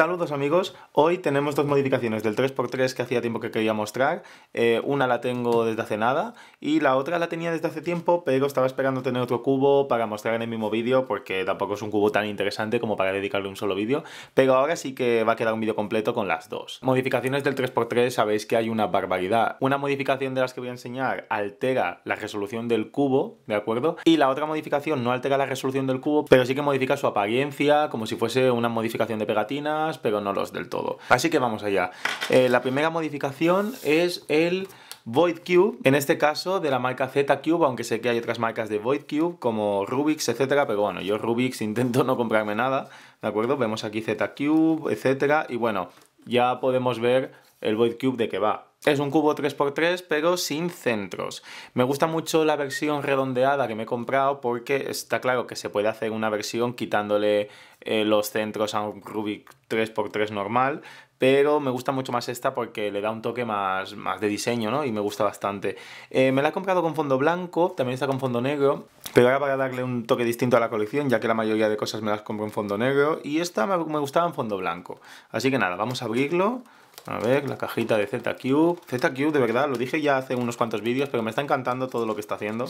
Saludos amigos, hoy tenemos dos modificaciones del 3x3 que hacía tiempo que quería mostrar, eh, una la tengo desde hace nada y la otra la tenía desde hace tiempo pero estaba esperando tener otro cubo para mostrar en el mismo vídeo porque tampoco es un cubo tan interesante como para dedicarle un solo vídeo, pero ahora sí que va a quedar un vídeo completo con las dos. Modificaciones del 3x3 sabéis que hay una barbaridad, una modificación de las que voy a enseñar altera la resolución del cubo, ¿de acuerdo? Y la otra modificación no altera la resolución del cubo pero sí que modifica su apariencia como si fuese una modificación de pegatina pero no los del todo. Así que vamos allá. Eh, la primera modificación es el Void Cube, en este caso de la marca Z Cube, aunque sé que hay otras marcas de Void Cube como Rubik's, etcétera, pero bueno, yo Rubik's intento no comprarme nada, ¿de acuerdo? Vemos aquí Z Cube, etcétera, y bueno, ya podemos ver el Void Cube de qué va. Es un cubo 3x3 pero sin centros. Me gusta mucho la versión redondeada que me he comprado porque está claro que se puede hacer una versión quitándole eh, los centros a un Rubik 3x3 normal, pero me gusta mucho más esta porque le da un toque más, más de diseño ¿no? y me gusta bastante. Eh, me la he comprado con fondo blanco, también está con fondo negro, pero ahora para darle un toque distinto a la colección ya que la mayoría de cosas me las compro en fondo negro y esta me gustaba en fondo blanco. Así que nada, vamos a abrirlo. A ver, la cajita de ZQ. ZQ, de verdad, lo dije ya hace unos cuantos vídeos, pero me está encantando todo lo que está haciendo.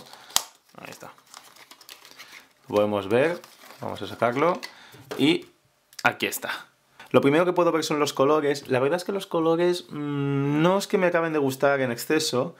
Ahí está. podemos ver. Vamos a sacarlo. Y aquí está. Lo primero que puedo ver son los colores. La verdad es que los colores mm, no es que me acaben de gustar en exceso.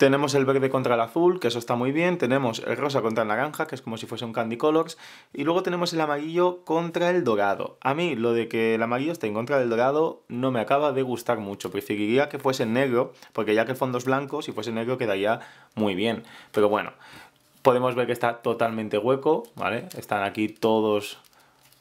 Tenemos el verde contra el azul, que eso está muy bien. Tenemos el rosa contra el naranja, que es como si fuese un candy colors. Y luego tenemos el amarillo contra el dorado. A mí lo de que el amarillo esté en contra del dorado no me acaba de gustar mucho. Preferiría que fuese negro, porque ya que el fondo es blanco, si fuese negro quedaría muy bien. Pero bueno, podemos ver que está totalmente hueco, ¿vale? Están aquí todos,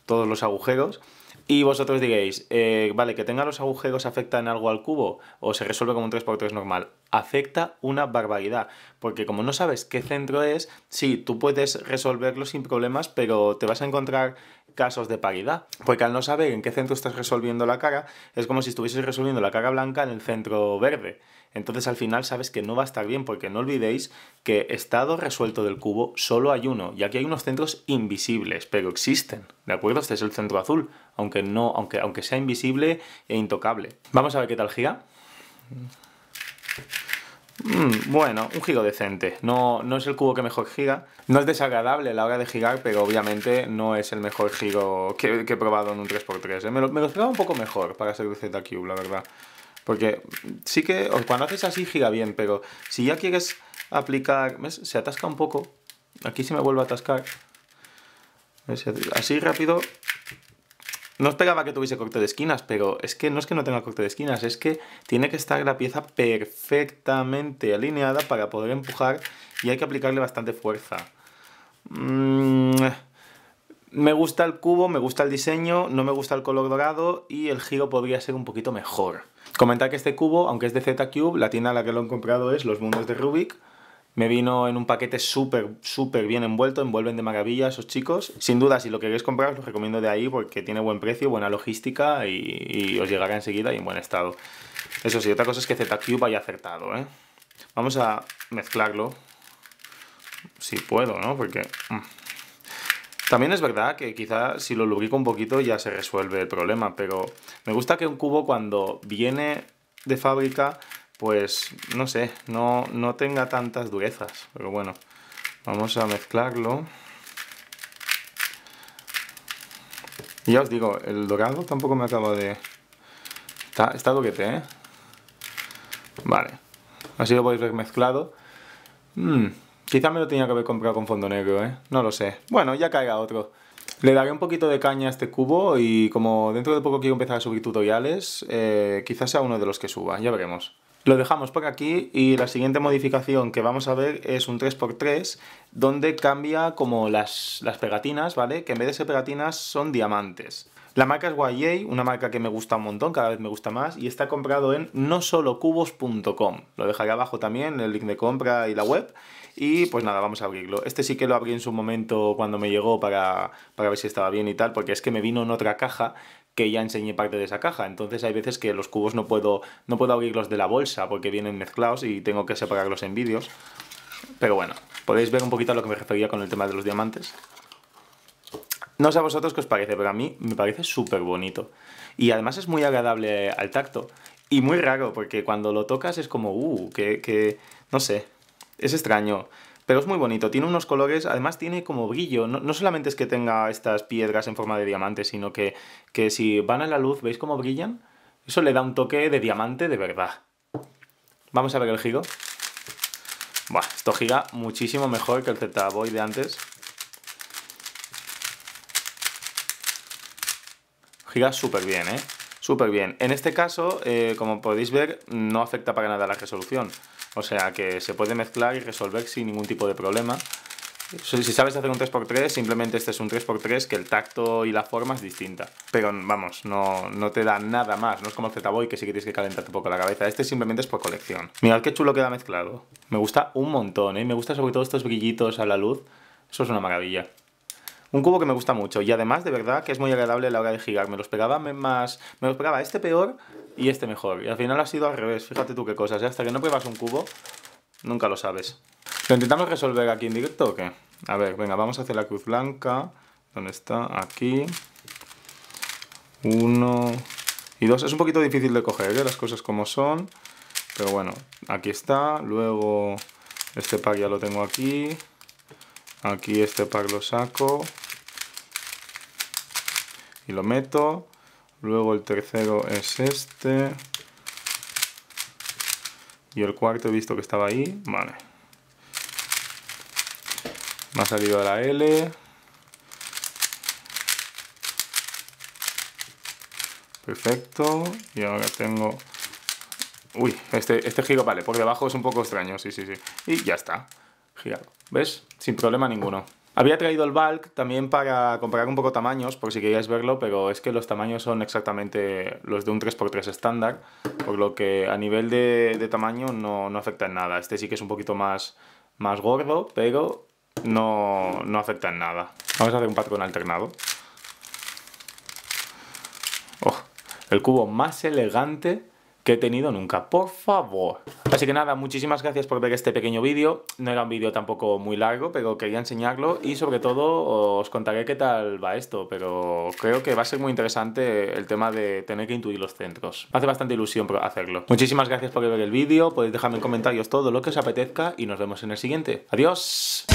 todos los agujeros. Y vosotros diréis, eh, vale, que tenga los agujeros afecta en algo al cubo o se resuelve como un 3x3 normal afecta una barbaridad, porque como no sabes qué centro es, sí, tú puedes resolverlo sin problemas, pero te vas a encontrar casos de paridad, porque al no saber en qué centro estás resolviendo la cara, es como si estuvieses resolviendo la cara blanca en el centro verde. Entonces al final sabes que no va a estar bien, porque no olvidéis que estado resuelto del cubo solo hay uno, y aquí hay unos centros invisibles, pero existen, ¿de acuerdo? Este es el centro azul, aunque, no, aunque, aunque sea invisible e intocable. Vamos a ver qué tal gira. Mm, bueno, un giro decente. No, no es el cubo que mejor giga. No es desagradable a la hora de gigar, pero obviamente no es el mejor giro que, he probado en un 3x3. 3 ¿eh? Me, lo, esperaba un poco mejor para ser Z-Cube la verdad. Porque sí que cuando haces así giga bien, pero si ya quieres aplicar... ¿ves? Se atasca un poco. Aquí se me vuelve a atascar. Así rápido no esperaba que tuviese corte de esquinas, pero es que no es que no tenga corte de esquinas, es que tiene que estar la pieza perfectamente alineada para poder empujar y hay que aplicarle bastante fuerza. Mm, me gusta el cubo, me gusta el diseño, no me gusta el color dorado y el giro podría ser un poquito mejor. Comentar que este cubo, aunque es de Z-Cube, la tienda a la que lo han comprado es Los Mundos de Rubik, me vino en un paquete súper, súper bien envuelto, envuelven de maravilla esos chicos. Sin duda, si lo queréis comprar, os recomiendo de ahí porque tiene buen precio, buena logística y, os llegará enseguida y en buen estado. Eso sí, otra cosa es que Z-Cube haya acertado, ¿eh? Vamos a mezclarlo, si puedo, ¿no? Porque... Mm. También es verdad que quizá si lo lubrico un poquito ya se resuelve el problema, pero me gusta que un cubo cuando viene de fábrica pues no sé, no, no tenga tantas durezas. Pero bueno, vamos a mezclarlo. Y ya os digo, el dorado tampoco me acaba de... Está, está doquete, ¿eh? Vale. Así lo podéis ver mezclado. Hmm, quizá me lo tenía que haber comprado con fondo negro, ¿eh? No lo sé. Bueno, ya caiga otro. Le daré un poquito de caña a este cubo y como dentro de poco quiero empezar a subir tutoriales, eh, quizás sea uno de los que suba, ya veremos. Lo dejamos por aquí y la siguiente modificación que vamos a ver es un 3x3 donde cambia como las, las pegatinas, ¿vale? Que en vez de ser pegatinas son diamantes. La marca es YA, una marca que me gusta un montón, cada vez me gusta más, y está comprado en nosolocubos.com. Lo dejaré abajo también, el link de compra y la web. Y pues nada, vamos a abrirlo. Este sí que lo abrí en su momento cuando me llegó para, para ver si estaba bien y tal, porque es que me vino en otra caja que ya enseñé parte de esa caja. Entonces hay veces que los cubos no puedo, no puedo abrirlos de la bolsa porque vienen mezclados y tengo que separarlos en vídeos. Pero bueno, podéis ver un poquito a lo que me refería con el tema de los diamantes. No sé a vosotros qué os parece, pero a mí me parece súper bonito. Y además es muy agradable al tacto. Y muy raro, porque cuando lo tocas es como, uh, que, que no sé, es extraño. Pero es muy bonito, tiene unos colores, además tiene como brillo, no, solamente es que tenga estas piedras en forma de diamante, sino que, si van a la luz, ¿veis cómo brillan? Eso le da un toque de diamante de verdad. Vamos a ver el giro. Buah, esto gira muchísimo mejor que el Z-Boy de antes. Gira súper bien, ¿eh? Súper bien. En este caso, eh, como podéis ver, no afecta para nada la resolución. O sea que se puede mezclar y resolver sin ningún tipo de problema. Si sabes hacer un 3x3, simplemente este es un 3x3 que el tacto y la forma es distinta. Pero vamos, no, no te da nada más. No es como el Z-Boy que sí que tienes que calentarte un poco la cabeza. Este simplemente es por colección. Mirad qué chulo queda mezclado. Me gusta un montón, ¿eh? Me gusta sobre todo estos brillitos a la luz. Eso es una maravilla. Un cubo que me gusta mucho y además de verdad que es muy agradable a la hora de girar. Me los pegaba más, me lo pegaba este peor y este mejor. Y al final ha sido al revés, fíjate tú qué cosas. ¿eh? Hasta que no pruebas un cubo, nunca lo sabes. ¿Lo intentamos resolver aquí en directo o qué? A ver, venga, vamos hacer la cruz blanca. ¿Dónde está? Aquí. Uno y dos. Es un poquito difícil de coger, ¿eh? las cosas como son. Pero bueno, aquí está. Luego este pack ya lo tengo aquí. Aquí este pack lo saco y lo meto. Luego el tercero es este. Y el cuarto he visto que estaba ahí. Vale. Me ha salido la L. Perfecto. Y ahora tengo... Uy, este, este giro vale. Por debajo es un poco extraño. Sí, sí, sí. Y ya está. Girado. ¿Ves? Sin problema ninguno. Había traído el bulk también para comparar un poco tamaños, por si queríais verlo, pero es que los tamaños son exactamente los de un 3x3 estándar, por lo que a nivel de, tamaño no, no, afecta en nada. Este sí que es un poquito más, más gordo, pero no, no afecta en nada. Vamos a hacer un patrón alternado. Oh, el cubo más elegante que he tenido nunca, por favor. Así que nada, muchísimas gracias por ver este pequeño vídeo. No era un vídeo tampoco muy largo, pero quería enseñarlo y sobre todo os contaré qué tal va esto, pero creo que va a ser muy interesante el tema de tener que intuir los centros. hace bastante ilusión hacerlo. Muchísimas gracias por ver el vídeo, podéis dejarme en comentarios todo lo que os apetezca y nos vemos en el siguiente. ¡Adiós!